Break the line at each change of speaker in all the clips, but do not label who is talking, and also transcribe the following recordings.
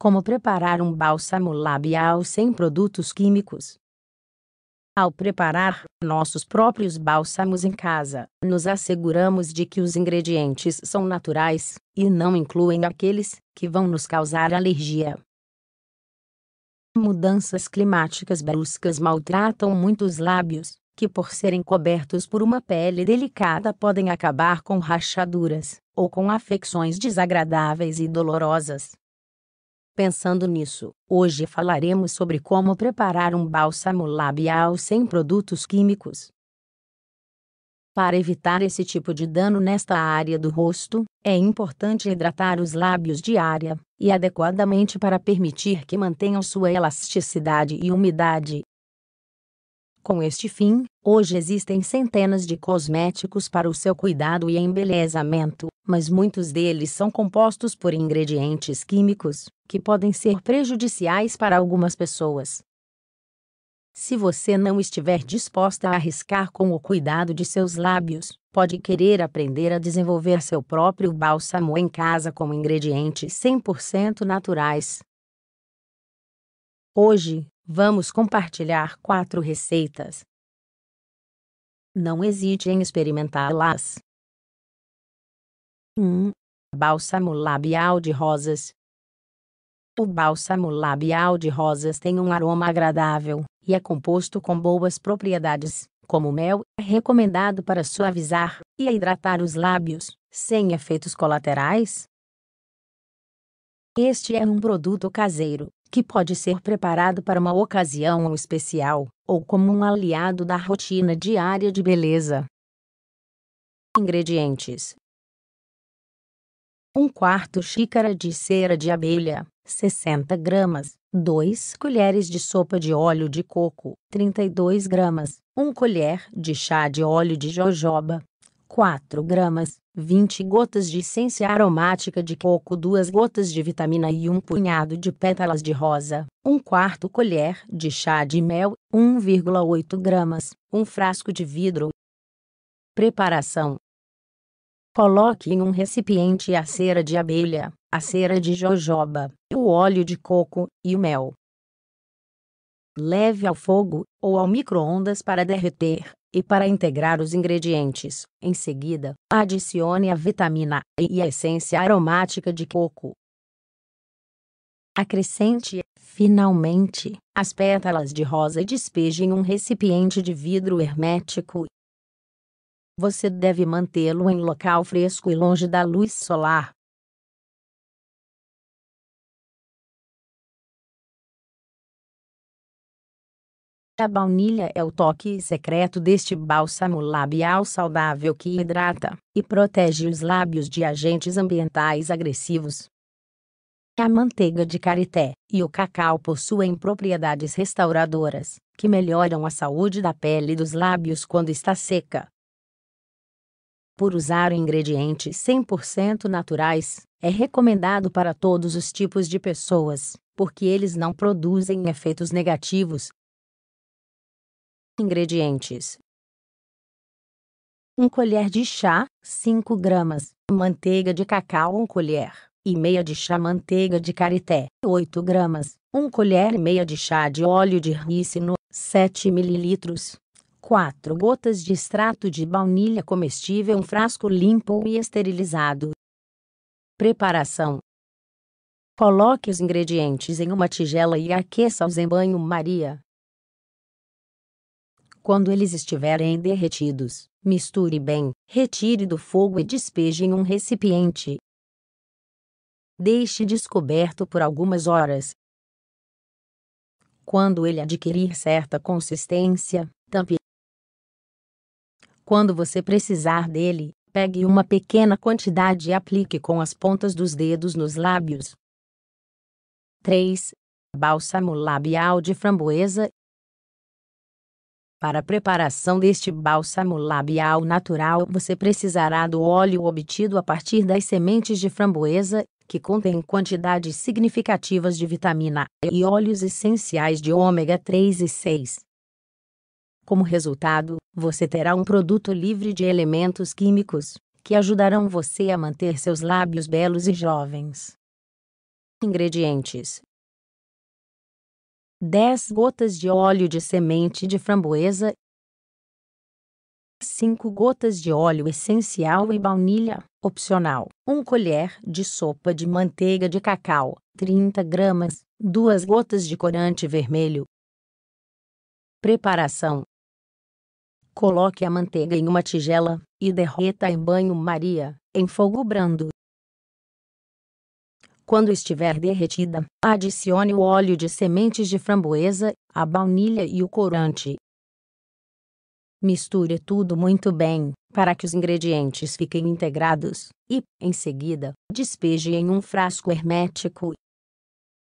Como preparar um bálsamo labial sem produtos químicos? Ao preparar nossos próprios bálsamos em casa, nos asseguramos de que os ingredientes são naturais e não incluem aqueles que vão nos causar alergia. Mudanças climáticas bruscas maltratam muitos lábios, que por serem cobertos por uma pele delicada podem acabar com rachaduras ou com afecções desagradáveis e dolorosas. Pensando nisso, hoje falaremos sobre como preparar um bálsamo labial sem produtos químicos. Para evitar esse tipo de dano nesta área do rosto, é importante hidratar os lábios diária e adequadamente para permitir que mantenham sua elasticidade e umidade. Com este fim, hoje existem centenas de cosméticos para o seu cuidado e embelezamento mas muitos deles são compostos por ingredientes químicos que podem ser prejudiciais para algumas pessoas. Se você não estiver disposta a arriscar com o cuidado de seus lábios, pode querer aprender a desenvolver seu próprio bálsamo em casa com ingredientes 100% naturais. Hoje, vamos compartilhar quatro receitas. Não hesite em experimentá-las. 1. Hum. Bálsamo labial de rosas. O bálsamo labial de rosas tem um aroma agradável e é composto com boas propriedades, como mel, é recomendado para suavizar e hidratar os lábios, sem efeitos colaterais. Este é um produto caseiro, que pode ser preparado para uma ocasião especial, ou como um aliado da rotina diária de beleza. Ingredientes: 1 quarto xícara de cera de abelha, 60 gramas, 2 colheres de sopa de óleo de coco, 32 gramas, 1 colher de chá de óleo de jojoba, 4 gramas, 20 gotas de essência aromática de coco, 2 gotas de vitamina e um punhado de pétalas de rosa, 1 quarto colher de chá de mel, 1,8 gramas, um frasco de vidro. Preparação: Coloque em um recipiente a cera de abelha, a cera de jojoba, o óleo de coco e o mel. Leve ao fogo ou ao micro-ondas para derreter, e para integrar os ingredientes, em seguida, adicione a vitamina E e a essência aromática de coco. Acrescente, finalmente, as pétalas de rosa e despeje em um recipiente de vidro hermético você deve mantê-lo em local fresco e longe da luz solar. A baunilha é o toque secreto deste bálsamo labial saudável que hidrata e protege os lábios de agentes ambientais agressivos. A manteiga de karité e o cacau possuem propriedades restauradoras, que melhoram a saúde da pele e dos lábios quando está seca por usar ingredientes 100% naturais, é recomendado para todos os tipos de pessoas, porque eles não produzem efeitos negativos. Ingredientes: 1 um colher de chá, 5 gramas, manteiga de cacau 1 um colher, e meia de chá manteiga de karité, 8 gramas, 1 um colher e meia de chá de óleo de rícino, 7 mililitros, 4 gotas de extrato de baunilha comestível, um frasco limpo e esterilizado. Preparação: Coloque os ingredientes em uma tigela e aqueça-os em banho-maria. Quando eles estiverem derretidos, misture bem, retire do fogo e despeje em um recipiente. Deixe descoberto por algumas horas. Quando ele adquirir certa consistência, tampe quando você precisar dele, pegue uma pequena quantidade e aplique com as pontas dos dedos nos lábios. 3. Bálsamo labial de framboesa. Para a preparação deste bálsamo labial natural, você precisará do óleo obtido a partir das sementes de framboesa, que contém quantidades significativas de vitamina E e óleos essenciais de ômega 3 e 6. Como resultado, você terá um produto livre de elementos químicos, que ajudarão você a manter seus lábios belos e jovens. Ingredientes: 10 gotas de óleo de semente de framboesa, 5 gotas de óleo essencial e baunilha, opcional, 1 colher de sopa de manteiga de cacau, 30 gramas, 2 gotas de corante vermelho. Preparação: Coloque a manteiga em uma tigela e derreta em banho-maria, em fogo brando. Quando estiver derretida, adicione o óleo de sementes de framboesa, a baunilha e o corante. Misture tudo muito bem, para que os ingredientes fiquem integrados, e, em seguida, despeje em um frasco hermético.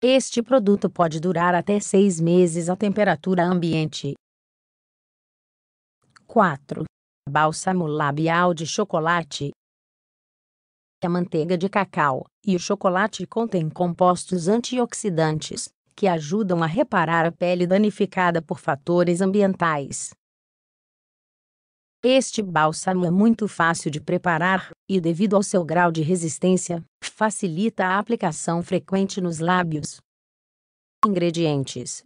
Este produto pode durar até seis meses à temperatura ambiente. 4. Bálsamo labial de chocolate. A é manteiga de cacau e o chocolate contêm compostos antioxidantes que ajudam a reparar a pele danificada por fatores ambientais. Este bálsamo é muito fácil de preparar e, devido ao seu grau de resistência, facilita a aplicação frequente nos lábios. Ingredientes: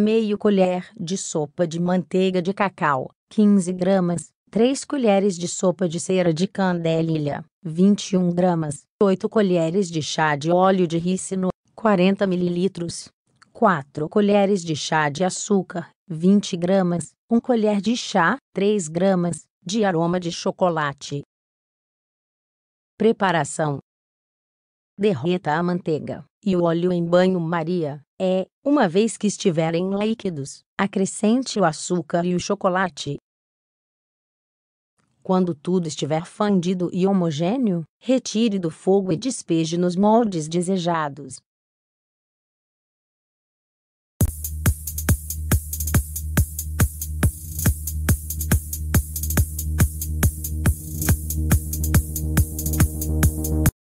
meio colher de sopa de manteiga de cacau, 15 gramas, 3 colheres de sopa de cera de candelilha, 21 gramas, 8 colheres de chá de óleo de rícino, 40 mililitros, 4 colheres de chá de açúcar, 20 gramas, 1 colher de chá, 3 gramas, de aroma de chocolate. Preparação Derreta a manteiga e o óleo em banho-maria. É, uma vez que estiverem líquidos, acrescente o açúcar e o chocolate. Quando tudo estiver fundido e homogêneo, retire do fogo e despeje nos moldes desejados.